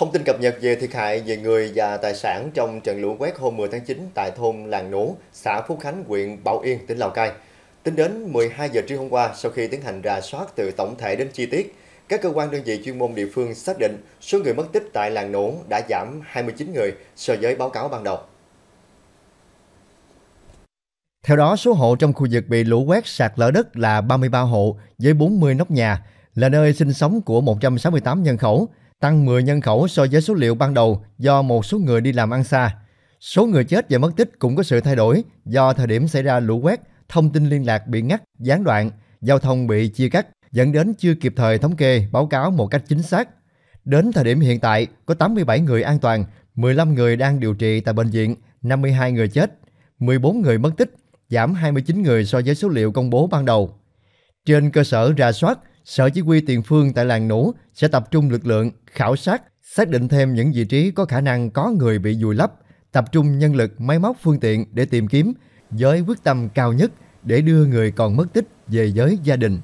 Thông tin cập nhật về thiệt hại về người và tài sản trong trận lũ quét hôm 10 tháng 9 tại thôn Làng Nú, xã Phú Khánh, huyện Bảo Yên, tỉnh Lào Cai. Tính đến 12 giờ trưa hôm qua, sau khi tiến hành rà soát từ tổng thể đến chi tiết, các cơ quan đơn vị chuyên môn địa phương xác định số người mất tích tại làng nổ đã giảm 29 người so với báo cáo ban đầu. Theo đó, số hộ trong khu vực bị lũ quét sạt lở đất là 33 hộ với 40 nóc nhà, là nơi sinh sống của 168 nhân khẩu, tăng 10 nhân khẩu so với số liệu ban đầu do một số người đi làm ăn xa. Số người chết và mất tích cũng có sự thay đổi do thời điểm xảy ra lũ quét, thông tin liên lạc bị ngắt, gián đoạn, giao thông bị chia cắt, dẫn đến chưa kịp thời thống kê, báo cáo một cách chính xác. Đến thời điểm hiện tại, có 87 người an toàn, 15 người đang điều trị tại bệnh viện, 52 người chết, 14 người mất tích, giảm 29 người so với số liệu công bố ban đầu. Trên cơ sở ra soát, Sở Chỉ huy Tiền Phương tại làng Nũ sẽ tập trung lực lượng khảo sát, xác định thêm những vị trí có khả năng có người bị vùi lấp, tập trung nhân lực, máy móc, phương tiện để tìm kiếm với quyết tâm cao nhất để đưa người còn mất tích về với gia đình.